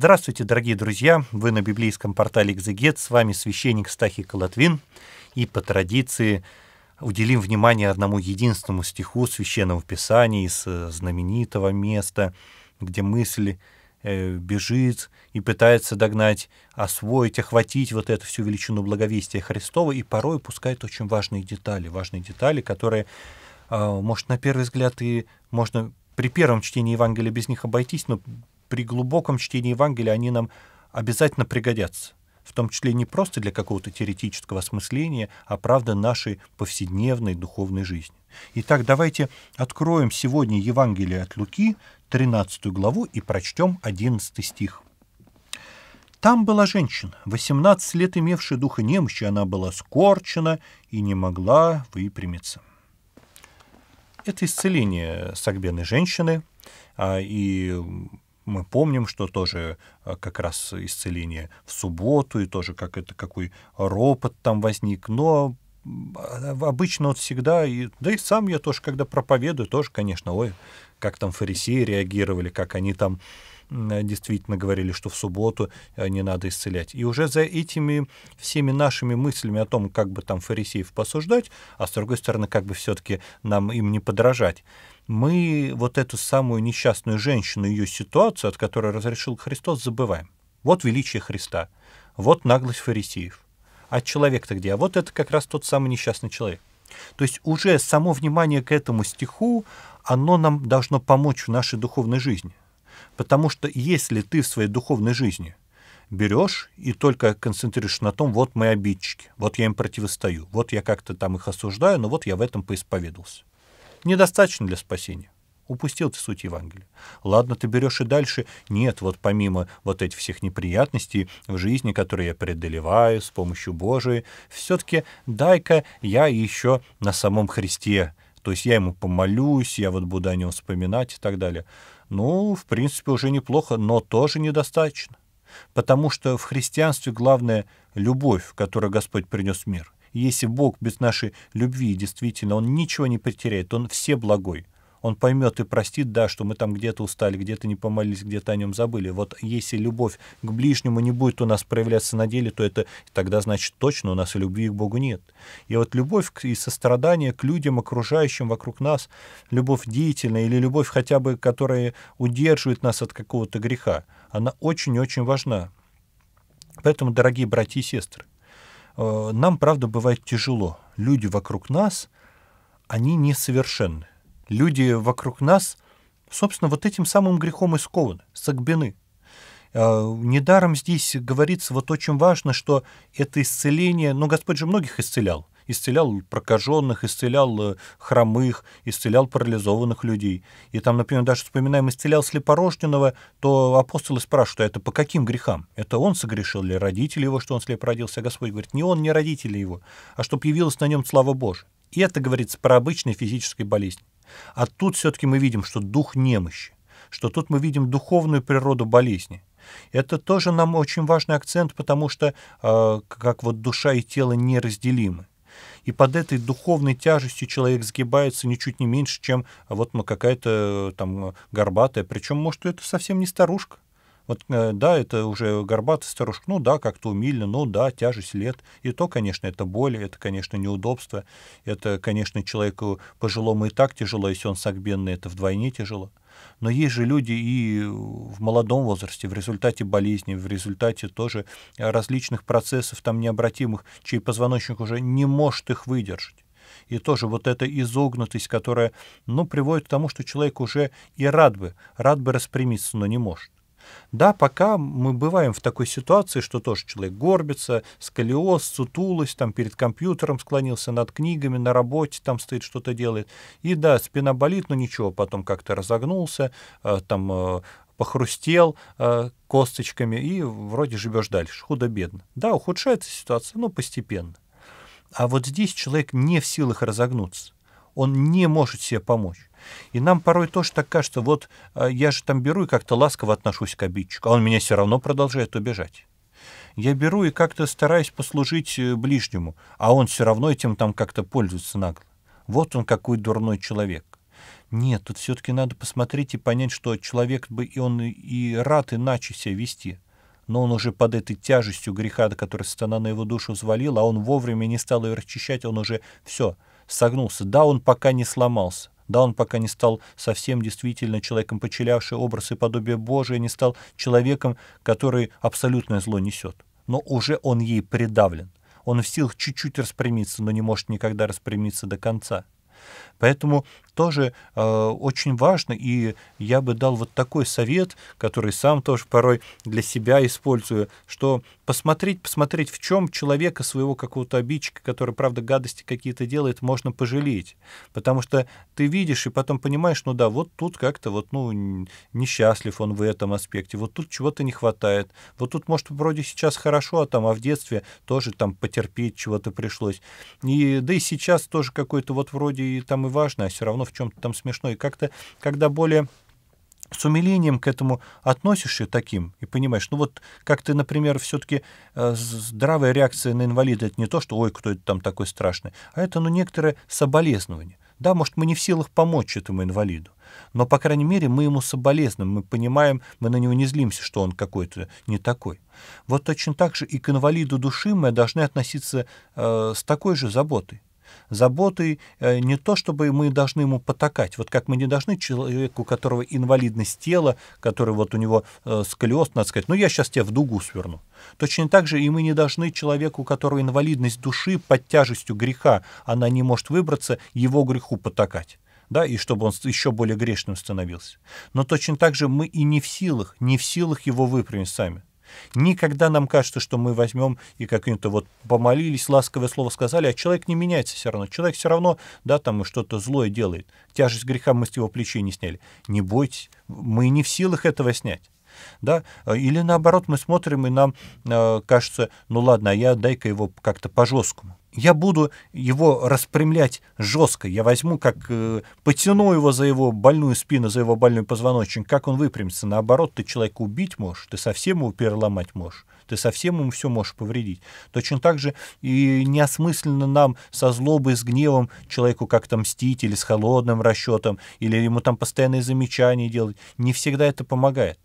Здравствуйте, дорогие друзья! Вы на библейском портале «Экзегет». С вами священник Стахи Колотвин. И по традиции уделим внимание одному единственному стиху Священного Писания из э, знаменитого места, где мысль э, бежит и пытается догнать, освоить, охватить вот эту всю величину благовестия Христова и порой пускает очень важные детали, важные детали, которые, а, может, на первый взгляд и можно при первом чтении Евангелия без них обойтись, но при глубоком чтении Евангелия они нам обязательно пригодятся в том числе не просто для какого-то теоретического осмысления, а правда нашей повседневной духовной жизни. Итак, давайте откроем сегодня Евангелие от Луки, 13 главу, и прочтем 11 стих. Там была женщина, 18 лет имевшая духа немощи, она была скорчена и не могла выпрямиться. Это исцеление сагбенной женщины, а, и мы помним, что тоже э, как раз исцеление в субботу, и тоже как это, какой ропот там возник, но а, обычно вот всегда, и, да и сам я тоже, когда проповедую, тоже, конечно, ой, как там фарисеи реагировали, как они там э, действительно говорили, что в субботу э, не надо исцелять. И уже за этими всеми нашими мыслями о том, как бы там фарисеев посуждать, а с другой стороны, как бы все-таки нам им не подражать, мы вот эту самую несчастную женщину, ее ситуацию, от которой разрешил Христос, забываем. Вот величие Христа, вот наглость фарисеев. А человек-то где? А вот это как раз тот самый несчастный человек. То есть уже само внимание к этому стиху, оно нам должно помочь в нашей духовной жизни. Потому что если ты в своей духовной жизни берешь и только концентрируешь на том, вот мои обидчики, вот я им противостою, вот я как-то там их осуждаю, но вот я в этом поисповедовался недостаточно для спасения. Упустил ты суть Евангелия. Ладно, ты берешь и дальше. Нет, вот помимо вот этих всех неприятностей в жизни, которые я преодолеваю с помощью Божией, все-таки дай-ка я еще на самом Христе. То есть я ему помолюсь, я вот буду о нем вспоминать и так далее. Ну, в принципе, уже неплохо, но тоже недостаточно. Потому что в христианстве главное — любовь, которую Господь принес в мир — если Бог без нашей любви действительно, Он ничего не потеряет, Он все благой. Он поймет и простит, да, что мы там где-то устали, где-то не помолились, где-то о нем забыли. Вот если любовь к ближнему не будет у нас проявляться на деле, то это тогда значит точно у нас и любви к Богу нет. И вот любовь и сострадание к людям, окружающим вокруг нас, любовь деятельная или любовь хотя бы, которая удерживает нас от какого-то греха, она очень-очень важна. Поэтому, дорогие братья и сестры, Э, нам, правда, бывает тяжело. Люди вокруг нас, они несовершенны. Люди вокруг нас, собственно, вот этим самым грехом и скованы, согбены. Э, недаром здесь говорится вот очень важно, что это исцеление, но ну, Господь же многих исцелял – исцелял прокаженных, исцелял э, хромых, исцелял парализованных людей. И там, например, даже вспоминаем, исцелял слепорожденного, то апостолы спрашивают, а это по каким грехам? Это он согрешил или родители его, что он слеп родился? А Господь говорит, не он, не родители его, а чтоб явилась на нем слава Божия. И это говорится про обычные физические болезни. А тут все-таки мы видим, что дух немощи, что тут мы видим духовную природу болезни. Это тоже нам очень важный акцент, потому что э, как вот душа и тело неразделимы и под этой духовной тяжестью человек сгибается ничуть не меньше, чем вот ну, какая-то э, там горбатая. Причем, может, это совсем не старушка. Вот, э, да, это уже горбатый старушка, ну да, как-то умильно, ну да, тяжесть лет. И то, конечно, это боль, это, конечно, неудобство. Это, конечно, человеку пожилому и так тяжело, если он согбенный, это вдвойне тяжело но есть же люди и в молодом возрасте, в результате болезни, в результате тоже различных процессов там необратимых, чей позвоночник уже не может их выдержать. И тоже вот эта изогнутость, которая, ну, приводит к тому, что человек уже и рад бы, рад бы распрямиться, но не может. Да, пока мы бываем в такой ситуации, что тоже человек горбится, сколиоз, сутулость, там перед компьютером склонился над книгами, на работе там стоит, что-то делает. И да, спина болит, но ничего, потом как-то разогнулся, э, там э, похрустел э, косточками и вроде живешь дальше, худо-бедно. Да, ухудшается ситуация, но постепенно. А вот здесь человек не в силах разогнуться, он не может себе помочь. И нам порой тоже так кажется, вот а, я же там беру и как-то ласково отношусь к обидчику, а он меня все равно продолжает убежать. Я беру и как-то стараюсь послужить э, ближнему, а он все равно этим там как-то пользуется нагло. Вот он какой дурной человек. Нет, тут все-таки надо посмотреть и понять, что человек бы и он и рад иначе себя вести. Но он уже под этой тяжестью греха, который сатана на его душу взвалил, а он вовремя не стал ее расчищать, он уже все, согнулся. Да, он пока не сломался, да, он пока не стал совсем действительно человеком, почелявший образ и подобие Божие, не стал человеком, который абсолютное зло несет. Но уже он ей придавлен. Он в силах чуть-чуть распрямиться, но не может никогда распрямиться до конца. Поэтому тоже э, очень важно, и я бы дал вот такой совет, который сам тоже порой для себя использую, что посмотреть, посмотреть, в чем человека, своего какого-то обидчика, который, правда, гадости какие-то делает, можно пожалеть. Потому что ты видишь и потом понимаешь, ну да, вот тут как-то вот, ну, несчастлив он в этом аспекте, вот тут чего-то не хватает, вот тут, может, вроде сейчас хорошо, а там, а в детстве тоже там потерпеть чего-то пришлось. И, да и сейчас тоже какой-то вот вроде и там и важно, а все равно в чем-то там смешно. И как-то, когда более с умилением к этому относишься таким и понимаешь, ну вот как ты, например, все-таки э, здравая реакция на инвалида это не то, что ой, кто это там такой страшный, а это ну некоторое соболезнование. Да, может, мы не в силах помочь этому инвалиду, но, по крайней мере, мы ему соболезнуем, мы понимаем, мы на него не злимся, что он какой-то не такой. Вот точно так же и к инвалиду души мы должны относиться э, с такой же заботой заботой, э, не то чтобы мы должны ему потакать, вот как мы не должны человеку, у которого инвалидность тела, который вот у него э, сколиоз, надо сказать, ну я сейчас тебя в дугу сверну. Точно так же и мы не должны человеку, у которого инвалидность души под тяжестью греха, она не может выбраться, его греху потакать да, и чтобы он еще более грешным становился. Но точно так же мы и не в силах, не в силах его выпрямить сами. Никогда нам кажется, что мы возьмем и как то вот помолились, ласковое слово сказали, а человек не меняется все равно. Человек все равно, да, там и что-то злое делает. Тяжесть греха мы с его плечей не сняли. Не бойтесь, мы не в силах этого снять. Да? Или наоборот, мы смотрим, и нам э, кажется, ну ладно, а я дай-ка его как-то по-жесткому я буду его распрямлять жестко. Я возьму, как э, потяну его за его больную спину, за его больной позвоночник, как он выпрямится. Наоборот, ты человека убить можешь, ты совсем его переломать можешь, ты совсем ему все можешь повредить. Точно так же и неосмысленно нам со злобой, с гневом человеку как-то мстить или с холодным расчетом, или ему там постоянные замечания делать. Не всегда это помогает.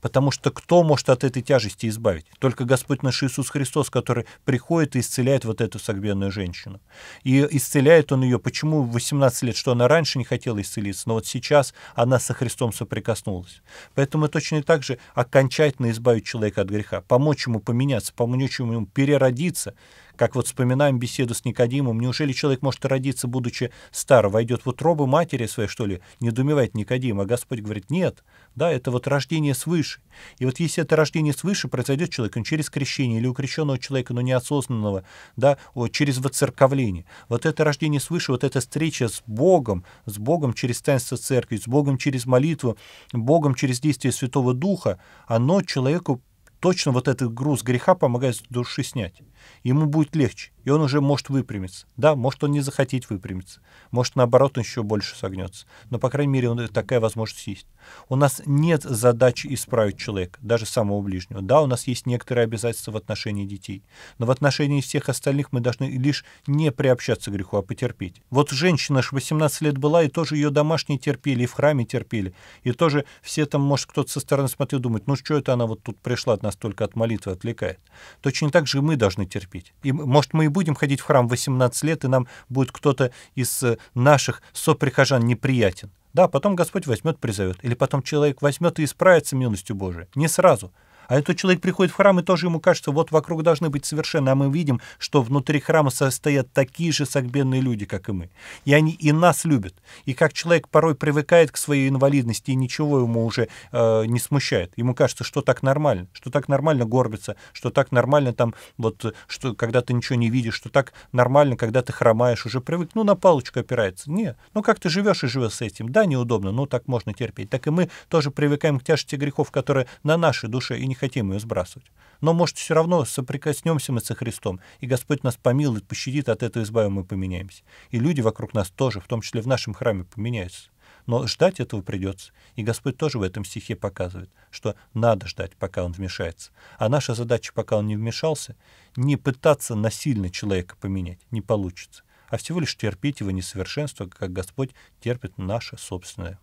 Потому что кто может от этой тяжести избавить? Только Господь наш Иисус Христос, который приходит и исцеляет вот эту согбенную женщину. И исцеляет он ее. Почему 18 лет? Что она раньше не хотела исцелиться, но вот сейчас она со Христом соприкоснулась. Поэтому точно так же окончательно избавить человека от греха, помочь ему поменяться, помочь ему переродиться, как вот вспоминаем беседу с Никодимом, неужели человек может родиться, будучи стар, войдет в утробу матери своей, что ли? Недумевает Никодим, а Господь говорит, нет, да, это вот рождение свыше. И вот если это рождение свыше произойдет человек, он через крещение или у человека, но неосознанного, да, через воцерковление. Вот это рождение свыше, вот эта встреча с Богом, с Богом через таинство церкви, с Богом через молитву, Богом через действие Святого Духа, оно человеку точно вот этот груз греха помогает с души снять ему будет легче, и он уже может выпрямиться. Да, может он не захотеть выпрямиться, может наоборот он еще больше согнется, но, по крайней мере, он, э, такая возможность есть. У нас нет задачи исправить человека, даже самого ближнего. Да, у нас есть некоторые обязательства в отношении детей, но в отношении всех остальных мы должны лишь не приобщаться к греху, а потерпеть. Вот женщина ж 18 лет была, и тоже ее домашние терпели, и в храме терпели, и тоже все там, может, кто-то со стороны смотрел, думает, ну что это она вот тут пришла от нас только от молитвы отвлекает. Точно так же мы должны терпеть. И, может, мы и будем ходить в храм 18 лет, и нам будет кто-то из э, наших соприхожан неприятен. Да, потом Господь возьмет, призовет. Или потом человек возьмет и исправится милостью Божией. Не сразу. А этот человек приходит в храм, и тоже ему кажется, вот вокруг должны быть совершенно. А мы видим, что внутри храма состоят такие же согбенные люди, как и мы. И они и нас любят. И как человек порой привыкает к своей инвалидности, и ничего ему уже э, не смущает. Ему кажется, что так нормально, что так нормально горбится, что так нормально там, вот, что когда ты ничего не видишь, что так нормально, когда ты хромаешь, уже привык, ну, на палочку опирается. Не, ну, как ты живешь и живешь с этим. Да, неудобно, но так можно терпеть. Так и мы тоже привыкаем к тяжести грехов, которые на нашей душе, и не хотим ее сбрасывать. Но, может, все равно соприкоснемся мы со Христом, и Господь нас помилует, пощадит, от этого избавим мы поменяемся. И люди вокруг нас тоже, в том числе в нашем храме, поменяются. Но ждать этого придется. И Господь тоже в этом стихе показывает, что надо ждать, пока Он вмешается. А наша задача, пока Он не вмешался, не пытаться насильно человека поменять, не получится, а всего лишь терпеть его несовершенство, как Господь терпит наше собственное.